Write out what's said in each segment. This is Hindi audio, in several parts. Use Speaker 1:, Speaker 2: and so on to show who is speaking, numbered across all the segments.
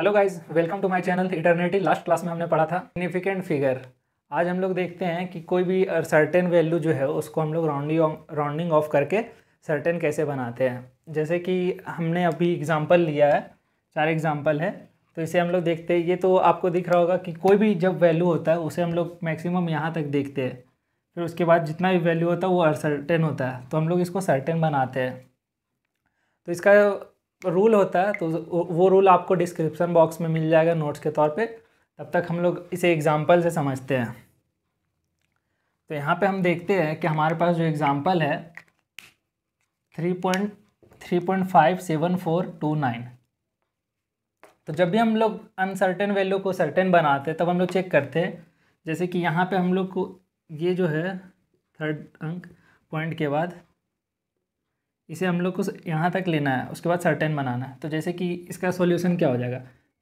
Speaker 1: Hello guys welcome to my channel इंटरनेटी लास्ट क्लास में हमने पढ़ा था सिग्निफिकेंट फिगर आज हम लोग देखते हैं कि कोई भी सर्टेन वैल्यू जो है उसको हम लोग राउंडिंग राउंडिंग ऑफ करके सर्टेन कैसे बनाते हैं जैसे कि हमने अभी एग्जाम्पल लिया है चार एग्जाम्पल है तो इसे हम लोग देखते हैं ये तो आपको दिख रहा होगा कि कोई भी जब वैल्यू होता है उसे हम लोग मैक्सिमम यहाँ तक देखते हैं फिर उसके बाद जितना भी वैल्यू होता है वो सर्टेन होता है तो हम लोग इसको सर्टेन बनाते हैं तो इसका रूल होता है तो वो रूल आपको डिस्क्रिप्शन बॉक्स में मिल जाएगा नोट्स के तौर पे तब तक हम लोग इसे एग्ज़ाम्पल से समझते हैं तो यहाँ पे हम देखते हैं कि हमारे पास जो एग्ज़ाम्पल है three point three point five seven four two nine तो जब भी हम लोग अनसर्टेन वैल्यू को सर्टेन बनाते हैं तब हम लोग चेक करते हैं जैसे कि यहाँ पर हम लोग को ये जो है थर्ड अंक पॉइंट के बाद इसे हम लोग को यहाँ तक लेना है उसके बाद सर्टेन बनाना है तो जैसे कि इसका सॉल्यूशन क्या हो जाएगा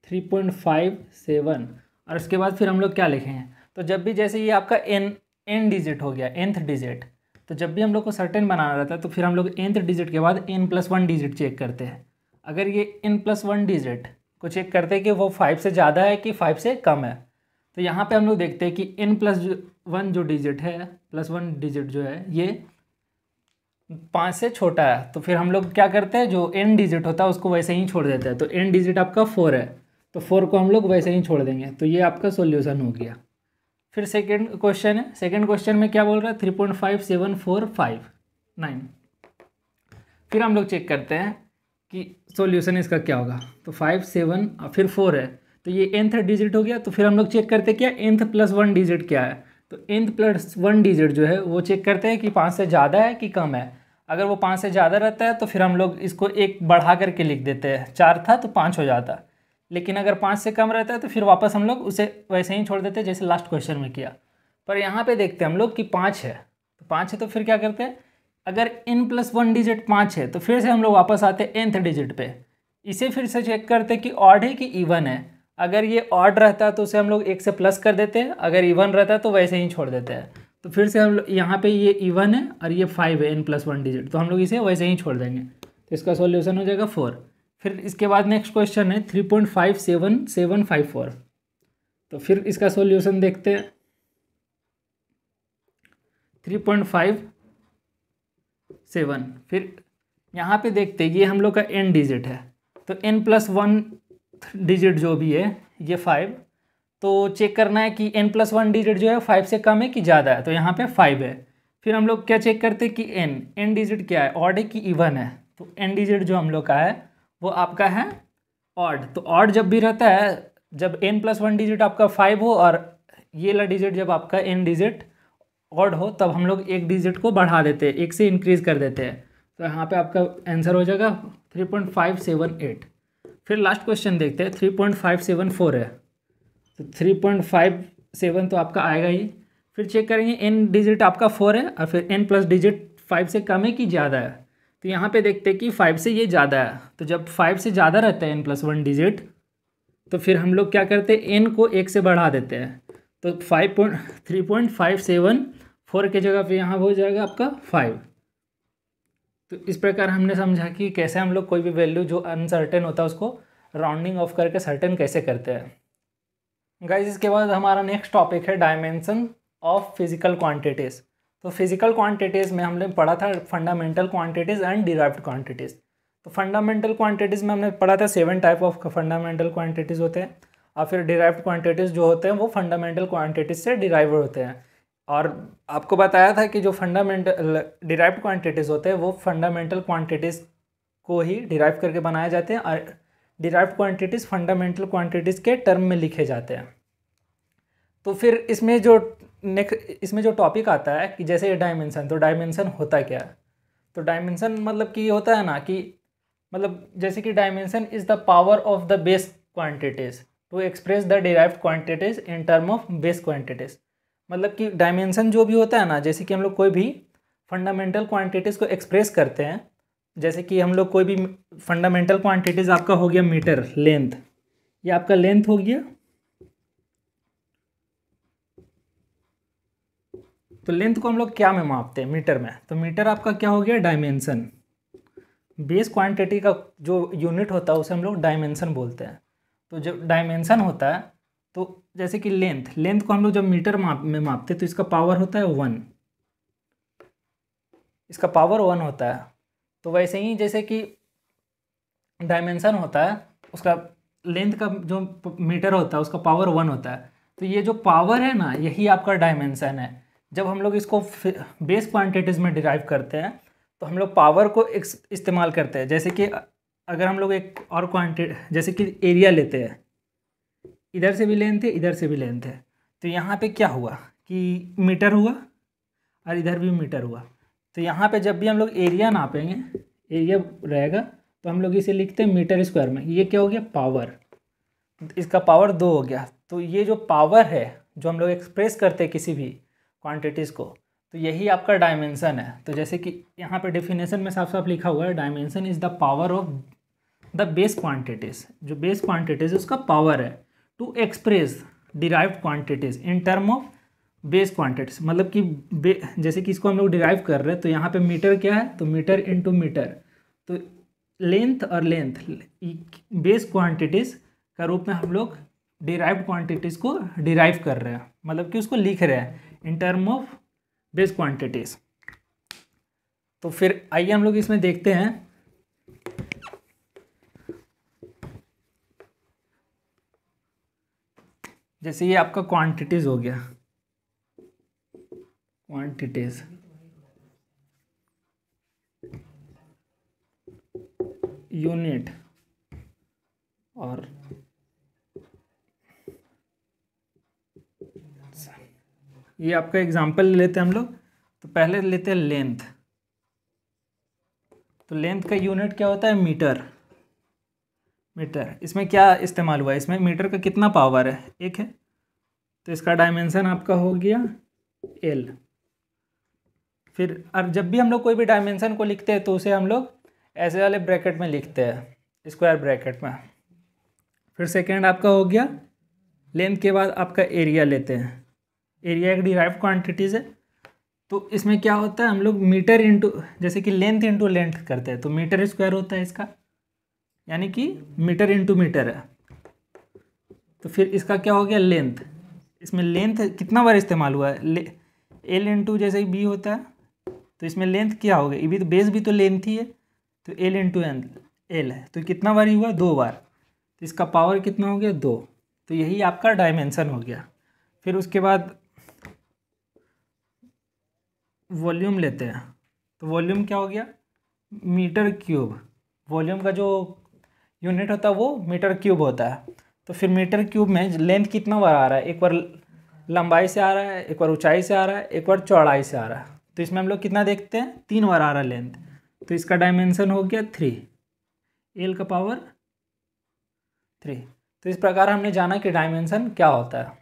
Speaker 1: थ्री पॉइंट फाइव सेवन और उसके बाद फिर हम लोग क्या लिखेंगे तो जब भी जैसे ये आपका एन एन डिजिट हो गया एंथ डिजिट तो जब भी हम लोग को सर्टेन बनाना रहता है तो फिर हम लोग एंथ डिजिट के बाद N plus one digit check करते हैं अगर ये एन प्लस वन डिजिट को चेक करते हैं कि वो फाइव से ज़्यादा है कि फाइव से कम है तो यहाँ पे हम लोग देखते हैं कि एन प्लस वन जो डिजिट है प्लस वन डिजिट जो है ये पाँच से छोटा है तो फिर हम लोग क्या करते हैं जो एन डिजिट होता है उसको वैसे ही छोड़ देते हैं तो एन डिजिट आपका फोर है तो फोर को हम लोग वैसे ही छोड़ देंगे तो ये आपका सोल्यूशन हो गया फिर सेकेंड क्वेश्चन है सेकेंड क्वेश्चन में क्या बोल रहा है three point five seven four five nine फिर हम लोग चेक करते हैं कि सोल्यूशन इसका क्या होगा तो फाइव सेवन फिर फोर है तो ये एंथ डिजिट हो गया तो फिर हम लोग चेक करते हैं क्या एंथ प्लस वन डिजिट क्या है तो एंथ प्लस वन डिजिट जो है वो चेक करते हैं कि पाँच से ज़्यादा है कि कम है अगर वो पाँच से ज़्यादा रहता है तो फिर हम लोग इसको एक बढ़ा करके लिख देते हैं चार था तो पाँच हो जाता लेकिन अगर पाँच से कम रहता है तो फिर वापस हम लोग उसे वैसे ही छोड़ देते जैसे लास्ट क्वेश्चन में किया पर यहाँ पर देखते हैं हम लोग कि पाँच है तो पाँच है तो फिर क्या करते हैं अगर एन प्लस वन डिजिट पाँच है तो फिर से हम लोग वापस आते हैं एंथ डिजिट पे इसे फिर से चेक करते हैं कि ऑड है कि इवन है अगर ये ऑड रहता है तो उसे हम लोग एक से प्लस कर देते हैं अगर इवन रहता है तो वैसे ही छोड़ देते हैं तो फिर से हम लोग यहाँ पे ये इवन है और ये फाइव है एन प्लस वन डिजिट तो हम लोग इसे वैसे ही छोड़ देंगे तो इसका सॉल्यूशन हो जाएगा फोर फिर इसके बाद नेक्स्ट क्वेश्चन है three point five seven seven five four तो फिर इसका सॉल्यूशन देखते हैं थ्री पॉइंट फाइव सेवन फिर यहाँ पे देखते हैं ये हम लोग का एन डिजिट है तो एन प्लस वन डिजिट जो भी है ये फाइव तो चेक करना है कि एन प्लस वन डिजिट जो है फाइव से कम है कि ज़्यादा है तो यहाँ पे फाइव है फिर हम लोग क्या चेक करते हैं कि एन एन डिजिट क्या है ऑड है कि इवन है तो एन डिजिट जो हम लोग का है वो आपका है ऑड तो ऑड जब भी रहता है जब एन प्लस वन डिजिट आपका फाइव हो और ये ला डिजिट जब आपका एन डिजिट ऑड हो तब हम लोग एक डिजिट को बढ़ा देते हैं एक से इंक्रीज़ कर देते हैं तो यहाँ पर आपका आंसर हो जाएगा three point five seven eight फिर लास्ट क्वेश्चन देखते हैं three point five seven four है तो थ्री पॉइंट फाइव सेवन तो आपका आएगा ही फिर चेक करेंगे एन डिजिट आपका फोर है और फिर एन प्लस डिजिट फाइव से कम है कि ज़्यादा है तो यहाँ पे देखते हैं कि फाइव से ये ज़्यादा है तो जब फाइव से ज़्यादा रहता है एन प्लस वन डिजिट तो फिर हम लोग क्या करते हैं एन को एक से बढ़ा देते हैं तो five point three point five seven four के जगह पे यहाँ हो जाएगा आपका फाइव तो इस प्रकार हमने समझा कि कैसे हम लोग कोई भी वैल्यू जो अनसर्टेन होता है उसको राउंडिंग ऑफ करके सर्टेन कैसे करते हैं गाइज इसके बाद हमारा नेक्स्ट टॉपिक है डायमेंसन ऑफ फिजिकल क्वांटिटीज़ तो फिजिकल क्वांटिटीज़ में हमने पढ़ा था fundamental quantities and derived quantities तो फंडामेंटल क्वांटिटीज़ में हमने पढ़ा था seven type of fundamental quantities होते हैं और फिर डिराइव्ड क्वांटिटीज़ जो होते हैं वो फंडामेंटल क्वांटिटीज़ से डिराइव होते हैं और आपको बताया था कि जो फंडामेंटल डिराइव्ड क्वांटिटीज़ होते हैं वो फंडामेंटल क्वांटिटीज़ को ही डिराइव करके बनाए जाते हैं और डिराइव क्वांटिटीज़ फंडामेंटल क्वांटिटीज़ के टर्म में लिखे जाते हैं तो फिर इसमें जो नेक्स्ट इसमें जो टॉपिक आता है कि जैसे डायमेंशन तो डायमेंसन होता क्या है तो डायमेंसन मतलब कि होता है ना कि मतलब जैसे कि dimension is the power of the base quantities to express the derive quantities in term of base quantities मतलब कि डायमेंशन जो भी होता है ना जैसे कि हम लोग कोई भी फंडामेंटल क्वांटिटीज़ को एक्सप्रेस करते हैं जैसे कि हम लोग कोई भी फंडामेंटल क्वांटिटीज़ आपका हो गया मीटर लेंथ ये आपका लेंथ हो गया तो लेंथ को हम लोग क्या में मापते हैं मीटर में तो मीटर आपका क्या हो गया डायमेंसन बेस क्वांटिटी का जो यूनिट होता है उसे हम लोग डायमेंसन बोलते हैं तो जब डायमेंसन होता है तो जैसे कि लेंथ लेंथ को हम लोग जब मीटर माप में मापते हैं तो इसका पावर होता है वन इसका पावर वन होता है तो वैसे ही जैसे कि डायमेंसन होता है उसका लेंथ का जो मीटर होता है उसका पावर वन होता है तो ये जो पावर है ना यही आपका डायमेंसन है जब हम लोग इसको बेस क्वांटिटीज़ में डिराइव करते हैं तो हम लोग पावर को इस्तेमाल करते हैं जैसे कि अगर हम लोग एक और क्वांटिटी जैसे कि एरिया लेते हैं इधर से भी लेंथ है इधर से भी लेंथ है तो यहाँ पे क्या हुआ कि मीटर हुआ और इधर भी मीटर हुआ तो यहाँ पे जब भी हम लोग एरिया नापेंगे एरिया रहेगा तो हम लोग इसे लिखते हैं मीटर स्क्वायर में ये क्या हो गया पावर इसका पावर दो हो गया तो ये जो पावर है जो हम लोग एक्सप्रेस करते हैं किसी भी क्वांटिटीज़ को तो यही आपका डायमेंसन है तो जैसे कि यहाँ पे डिफिनेशन में साफ साफ लिखा हुआ है dimension is the power of the base quantities जो बेस क्वांटिटीज़ उसका पावर है to express derive quantities in term of base quantities मतलब कि जैसे कि इसको हम लोग डिराइव कर रहे हैं तो यहाँ पे मीटर क्या है तो मीटर इनटू मीटर तो लेंथ और लेंथ बेस क्वांटिटीज़ का रूप में हम लोग डिराइव क्वांटिटीज़ को डिराइव कर रहे हैं मतलब कि उसको लिख रहे हैं in term of base quantities तो फिर आइए हम लोग इसमें देखते हैं जैसे ये आपका क्वांटिटीज़ हो गया quantities unit और ये आपका एग्जांपल ले लेते हैं हम लोग तो पहले लेते हैं लेंथ तो लेंथ का यूनिट क्या होता है मीटर मीटर इसमें क्या इस्तेमाल हुआ है इसमें मीटर का कितना पावर है एक है तो इसका डायमेंशन आपका हो गया एल फिर अब जब भी हम लोग कोई भी डायमेंशन को लिखते हैं तो उसे हम लोग ऐसे वाले ब्रैकेट में लिखते हैं स्क्वायर ब्रैकेट में फिर सेकेंड आपका हो गया लेंथ के बाद आपका एरिया लेते हैं एरिया एक डिराइव क्वान्टिटीज है तो इसमें क्या होता है हम लोग मीटर इंटू जैसे कि लेंथ इंटू लेंथ करते हैं तो मीटर स्क्वायर होता है इसका यानी कि मीटर इंटू मीटर है तो फिर इसका क्या हो गया लेंथ इसमें लेंथ कितना बार इस्तेमाल हुआ है एल इंटू जैसे बी होता है तो इसमें लेंथ क्या होगा ये भी तो बेस भी तो लेंथ ही है तो एल टू एन एल है तो कितना बार हुआ दो बार तो इसका पावर कितना हो गया दो तो यही आपका डायमेंसन हो गया फिर उसके बाद वॉल्यूम लेते हैं तो वॉल्यूम क्या हो गया मीटर क्यूब वॉल्यूम का जो यूनिट होता है वो मीटर क्यूब होता है तो फिर मीटर क्यूब में लेंथ कितना बार आ रहा है एक बार लंबाई से आ रहा है एक बार ऊंचाई से आ रहा है एक बार चौड़ाई से आ रहा है तो इसमें हम लोग कितना देखते हैं तीन बार आ रहा लेंथ तो इसका डायमेंशन हो गया थ्री एल का पावर थ्री तो इस प्रकार हमने जाना कि डायमेंशन क्या होता है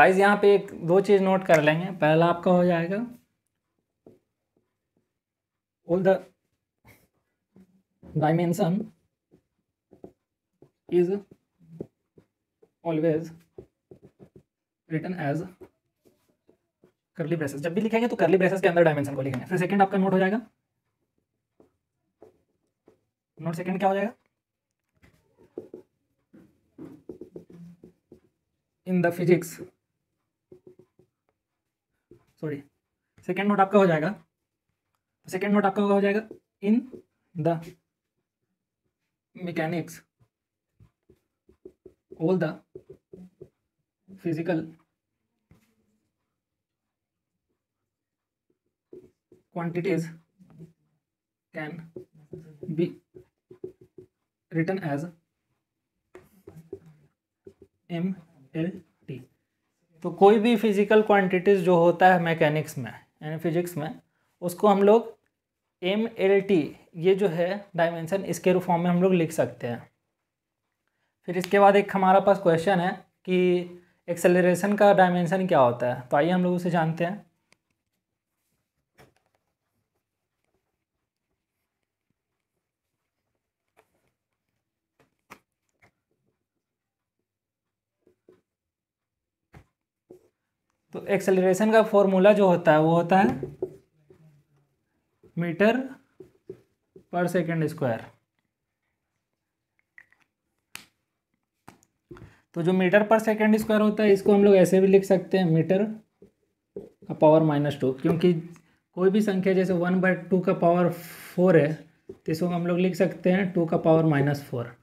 Speaker 1: गाइज यहाँ पे एक दो चीज़ नोट कर लेंगे पहला आपका हो जाएगा all the dimension is always written as curly braces जब भी लिखेंगे तो करली ब्रेसेस के अंदर डायमेंशन को लिखेंगे फिर सेकंड आपका नोट हो जाएगा नोट सेकंड क्या हो जाएगा in the physics sorry second note आपका हो जाएगा सेकंड नोट आपका हो जाएगा in the mechanics all the physical quantities can be written as M L T तो कोई भी फिजिकल क्वांटिटीज़ जो होता है मैकेनिक्स में यानी फिजिक्स में उसको हम लोग एम एल टी ये जो है डायमेंशन इसके फॉर्म में हम लोग लिख सकते हैं फिर इसके बाद एक हमारा पास क्वेश्चन है कि एक्सेलरेशन का डायमेंशन क्या होता है तो आइए हम लोग उसे जानते हैं तो एक्सेलरेशन का फॉर्मूला जो होता है वो होता है मीटर पर सेकेंड स्क्वायर तो जो मीटर पर सेकेंड स्क्वायर होता है इसको हम लोग ऐसे भी लिख सकते हैं मीटर का पावर माइनस टू क्योंकि कोई भी संख्या जैसे वन बाय टू का पावर फोर है तो इसको हम लोग लिख सकते हैं टू का पावर माइनस फोर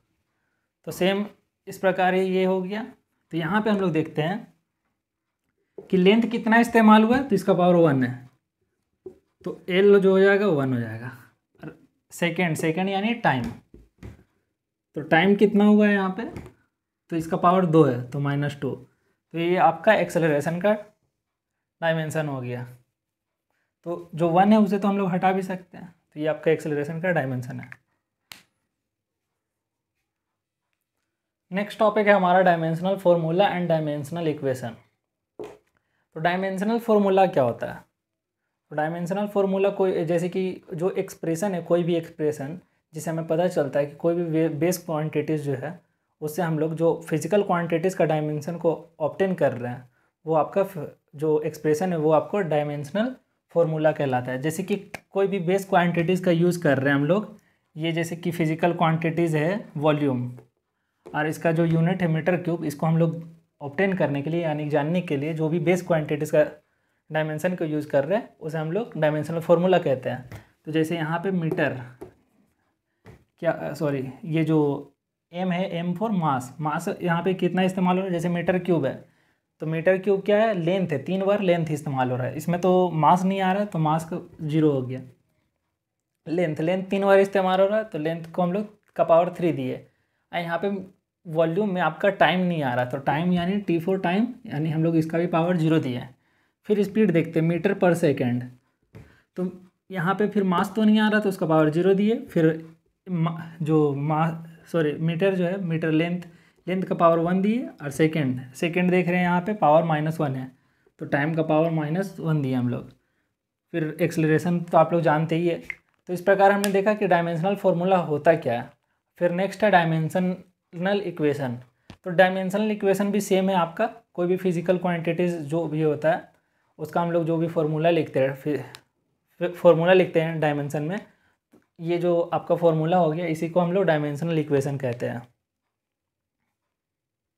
Speaker 1: तो सेम इस प्रकार ये हो गया तो यहाँ पे हम लोग देखते हैं कि लेंथ कितना इस्तेमाल हुआ तो इसका पावर वन है तो एल जो हो जाएगा वन हो जाएगा और सेकेंड सेकेंड यानी टाइम तो टाइम कितना हुआ है यहाँ पे तो इसका पावर दो है तो माइनस टू तो ये आपका एक्सेलरेशन का डायमेंशन हो गया तो जो वन है उसे तो हम लोग हटा भी सकते हैं तो ये आपका एक्सेलरेशन का डायमेंशन है नेक्स्ट टॉपिक है हमारा dimensional formula and dimensional equation तो डायमेंशनल फार्मूला क्या होता है तो डायमेंशनल फार्मूला कोई जैसे कि जो एक्सप्रेशन है कोई भी एक्सप्रेशन जिसे हमें पता चलता है कि कोई भी बेस क्वांटिटीज़ जो है उससे हम लोग जो फिजिकल क्वांटिटीज़ का डायमेंशन को ऑप्टेन कर रहे हैं वो आपका जो एक्सप्रेशन है वो आपको डायमेंशनल फॉर्मूला कहलाता है जैसे कि कोई भी बेस क्वांटिटीज़ का यूज़ कर रहे हैं हम लोग ये जैसे कि फिजिकल क्वांटिटीज़ है वॉल्यूम और इसका जो यूनिट है मीटर क्यूब इसको हम लोग ऑप्टेन करने के लिए यानी जानने के लिए जो भी बेस क्वांटिटीज़ का डायमेंशन को यूज़ कर रहे हैं उसे हम लोग डायमेंशनल फॉर्मूला कहते हैं तो जैसे यहाँ पे मीटर क्या सॉरी ये जो एम है एम फॉर मास मास यहाँ पे कितना इस्तेमाल हो रहा है जैसे मीटर क्यूब है तो मीटर क्यूब क्या है लेंथ है तीन बार लेंथ इस्तेमाल हो रहा है इसमें तो मास नहीं आ रहा है तो मास का जीरो हो गया लेंथ लेंथ तीन बार इस्तेमाल हो रहा है तो लेंथ को हम लोग का पावर थ्री दिए यहाँ पे वॉल्यूम में आपका टाइम नहीं आ रहा तो टाइम यानी टी फोर टाइम यानी हम लोग इसका भी पावर जीरो दिए फिर स्पीड देखते हैं मीटर पर सेकेंड तो यहाँ पे फिर मास तो नहीं आ रहा तो उसका पावर जीरो दिए फिर मा, जो मास सॉरी मीटर जो है मीटर लेंथ लेंथ का पावर वन दिए और सेकेंड सेकेंड देख रहे हैं यहाँ पे पावर माइनस वन है तो टाइम का पावर माइनस वन दिए हम लोग फिर एक्सलरेशन तो आप लोग जानते ही है तो इस प्रकार हमने देखा कि डायमेंशनल फॉर्मूला होता क्या है फिर नेक्स्ट है डायमेंशन डायमेंशनल इक्वेशन तो डायमेंशनल इक्वेशन भी सेम है आपका कोई भी फिजिकल क्वांटिटीज़ जो भी होता है उसका हम लोग जो भी फॉर्मूला लिखते हैं फॉर्मूला लिखते हैं डायमेंशन में ये जो आपका फॉर्मूला हो गया इसी को हम लोग डायमेंशनल इक्वेशन कहते हैं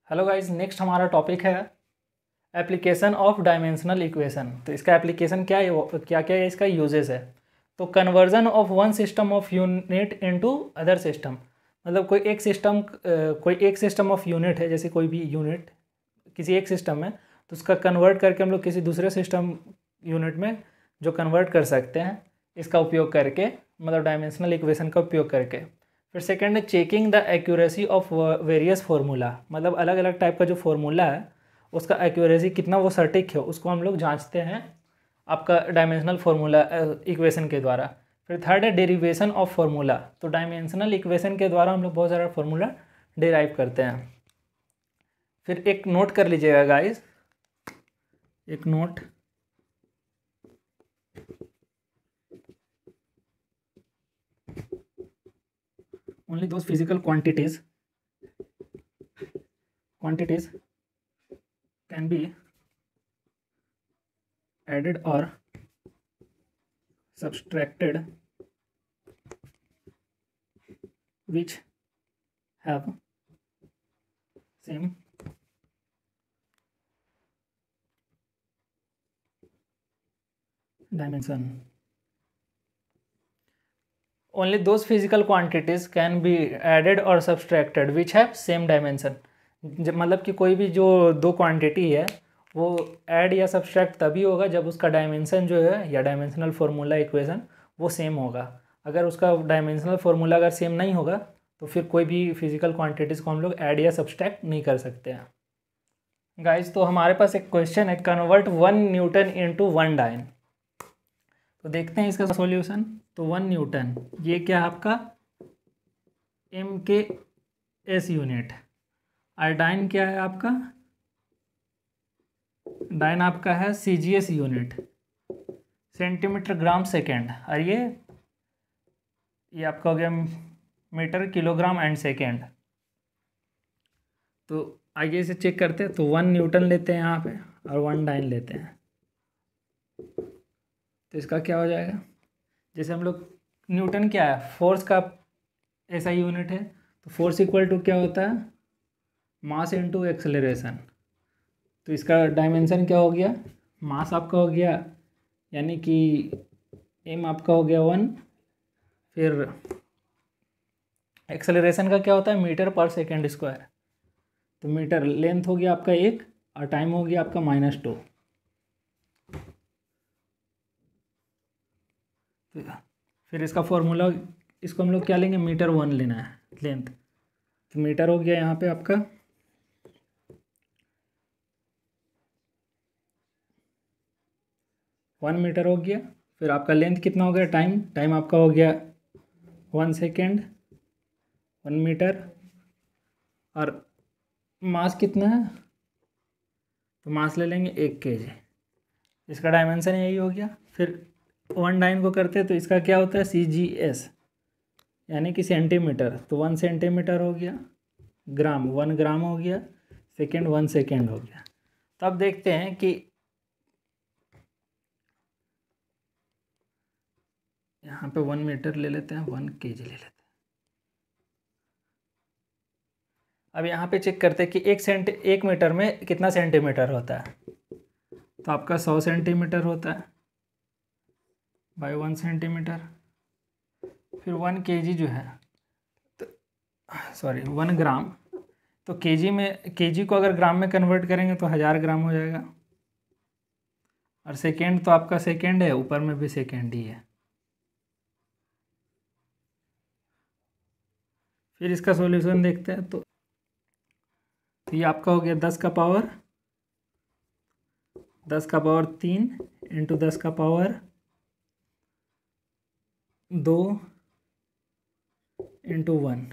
Speaker 1: हेलो गाइज नेक्स्ट हमारा टॉपिक है एप्लीकेशन ऑफ डायमेंशनल इक्वेशन तो इसका एप्लीकेशन क्या है क्या क्या है इसका यूजेस है तो conversion of one system of unit into other system मतलब कोई एक सिस्टम कोई एक सिस्टम ऑफ यूनिट है जैसे कोई भी यूनिट किसी एक सिस्टम में तो उसका कन्वर्ट करके हम लोग किसी दूसरे सिस्टम यूनिट में जो कन्वर्ट कर सकते हैं इसका उपयोग करके मतलब डायमेंशनल इक्वेशन का उपयोग करके फिर second checking the accuracy of various formula मतलब अलग अलग टाइप का जो फार्मूला है उसका एक्यूरेसी कितना वो सटीक है उसको हम लोग जाँचते हैं आपका डायमेंशनल फार्मूला इक्वेशन के द्वारा फिर थर्ड है डेरिवेशन ऑफ फार्मूला तो डायमेंशनल इक्वेशन के द्वारा हम लोग बहुत सारा फार्मूला डेराइव करते हैं फिर एक नोट कर लीजिएगा गाइस एक नोट ओनली दो physical quantities quantities can be added और subtracted which have same dimension only those physical quantities can be added or subtracted which have same dimension मतलब कि कोई भी जो दो क्वांटिटी है वो ऐड या सब्सट्रैक्ट तभी होगा जब उसका डायमेंसन जो है या डायमेंशनल फार्मूला इक्वेशन वो सेम होगा अगर उसका डायमेंशनल फार्मूला अगर सेम नहीं होगा तो फिर कोई भी फिजिकल क्वांटिटीज़ को हम लोग ऐड या सब्सट्रैक्ट नहीं कर सकते हैं गाइज तो हमारे पास एक क्वेश्चन है convert one newton into one dyne तो देखते हैं इसका सॉल्यूशन तो वन न्यूटन ये क्या आपका एम के एस यूनिट आयोडाइन डाइन क्या है आपका डाइन आपका है C G S unit centimetre gram second और ये ये आपका हो गया मीटर किलोग्राम एंड सेकेंड तो आगे इसे चेक करते हैं तो वन न्यूटन लेते हैं यहाँ पे और वन डाइन लेते हैं तो इसका क्या हो जाएगा जैसे हम लोग न्यूटन क्या है फोर्स का ऐसा यूनिट है तो फोर्स इक्वल टू क्या होता है मास इनटू एक्सेलरेशन तो इसका डायमेंशन क्या हो गया मास आपका हो गया यानी कि एम आपका हो गया वन फिर एक्सेलरेशन का क्या होता है मीटर पर सेकेंड स्क्वायर तो मीटर लेंथ हो गया आपका एक और टाइम हो गया आपका माइनस टू फिर इसका फॉर्मूला इसको हम लोग क्या लेंगे मीटर वन लेना है लेंथ तो मीटर हो गया यहाँ पे आपका वन मीटर हो गया फिर आपका लेंथ कितना हो गया टाइम टाइम आपका हो गया वन सेकेंड वन मीटर और मास कितना है तो मास ले लेंगे एक के जी इसका डायमेंसन यही हो गया फिर वन डाइन को करते हैं तो इसका क्या होता है सी जी एस यानी कि सेंटीमीटर तो वन सेंटीमीटर हो गया ग्राम वन ग्राम हो गया सेकेंड वन सेकेंड हो गया तब तो देखते हैं कि यहाँ पे वन मीटर ले लेते हैं वन के ले लेते हैं अब यहाँ पे चेक करते हैं कि एक सेंटी एक मीटर में कितना सेंटीमीटर होता है तो आपका सौ सेंटीमीटर होता है बाय वन सेंटीमीटर फिर वन के जो है तो सॉरी वन ग्राम तो के में के को अगर ग्राम में कन्वर्ट करेंगे तो हज़ार ग्राम हो जाएगा और सेकेंड तो आपका सेकेंड है ऊपर में भी सेकेंड ही है फिर इसका सॉल्यूशन देखते हैं तो ये आपका हो गया दस का पावर दस का पावर तीन इंटू दस का पावर दो इंटू वन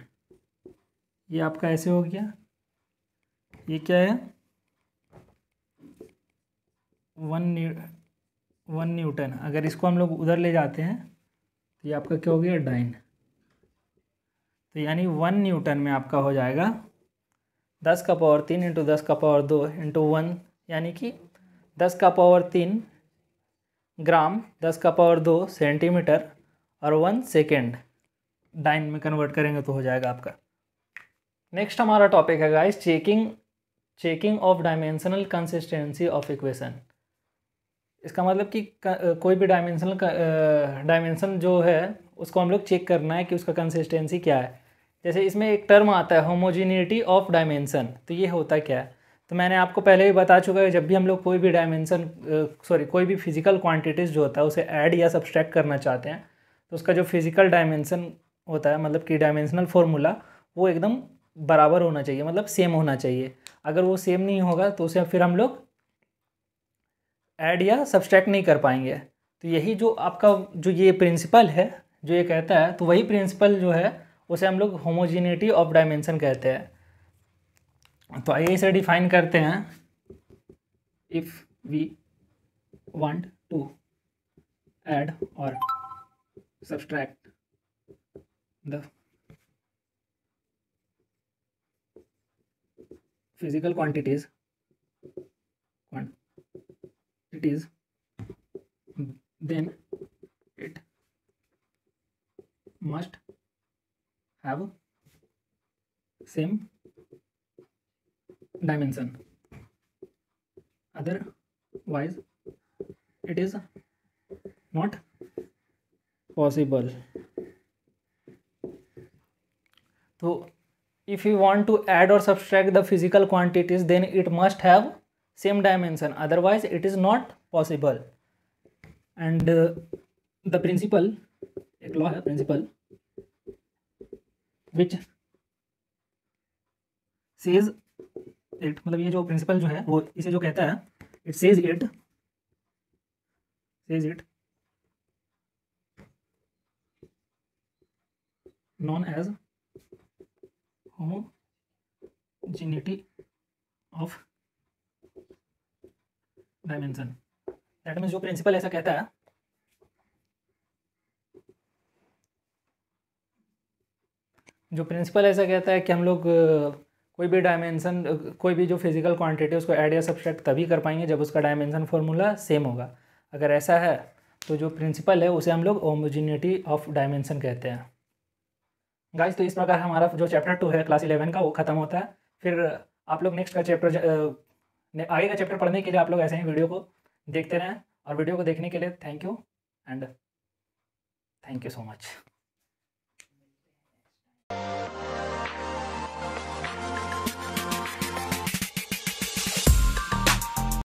Speaker 1: ये आपका ऐसे हो गया ये क्या है वन न्यू वन न्यूटन अगर इसको हम लोग उधर ले जाते हैं तो ये आपका क्या हो गया डाइन तो यानी वन न्यूटन में आपका हो जाएगा दस का पावर तीन इंटू दस का पावर दो इंटू वन यानी कि दस का पावर तीन ग्राम दस का पावर दो सेंटीमीटर और वन सेकेंड डाइन में कन्वर्ट करेंगे तो हो जाएगा आपका नेक्स्ट हमारा टॉपिक है guys checking checking of dimensional consistency of equation इसका मतलब कि कोई भी डायमेंशनल डायमेंशन जो है उसको हम लोग चेक करना है कि उसका कंसिस्टेंसी क्या है जैसे इसमें एक टर्म आता है होमोजीनिटी ऑफ डायमेंसन तो ये होता क्या है तो मैंने आपको पहले भी बता चुका है जब भी हम लोग कोई भी डायमेंसन सॉरी कोई भी फिजिकल क्वांटिटीज़ जो होता है उसे ऐड या सब्सट्रैक्ट करना चाहते हैं तो उसका जो फिज़िकल डायमेंसन होता है मतलब कि डायमेंशनल फॉर्मूला वो एकदम बराबर होना चाहिए मतलब सेम होना चाहिए अगर वो सेम नहीं होगा तो उसे फिर हम लोग ऐड या सब्सट्रैक्ट नहीं कर पाएंगे तो यही जो आपका जो ये प्रिंसिपल है जो ये कहता है तो वही प्रिंसिपल जो है उसे हम लोग होमोजीनिटी ऑफ डायमेंशन कहते हैं तो आइए इसे डिफाइन करते हैं if we want to add और subtract the physical quantities quantities then it must have same dimension otherwise it is not possible so if you want to add or subtract the physical quantities then it must have same dimension otherwise it is not possible and uh, the principle a law है principle. विच सेज इट मतलब ये जो प्रिंसिपल जो है वो इसे जो कहता है it says it says it known as homogeneity of dimension that means जो प्रिंसिपल ऐसा कहता है जो प्रिंसिपल ऐसा कहता है कि हम लोग कोई भी डायमेंसन कोई भी जो फिजिकल क्वांटिटी उसको ऐड या सब्सट्रैक्ट तभी कर पाएंगे जब उसका डायमेंसन फॉर्मूला सेम होगा अगर ऐसा है तो जो प्रिंसिपल है उसे हम लोग होमोजिनिटी ऑफ डायमेंसन कहते हैं गाइज तो इस प्रकार हमारा जो चैप्टर टू है क्लास इलेवन का वो ख़त्म होता है फिर आप लोग नेक्स्ट का चैप्टर आगे का चैप्टर पढ़ने के लिए आप लोग ऐसे ही वीडियो को देखते रहें और वीडियो को देखने के लिए thank you and thank you so much you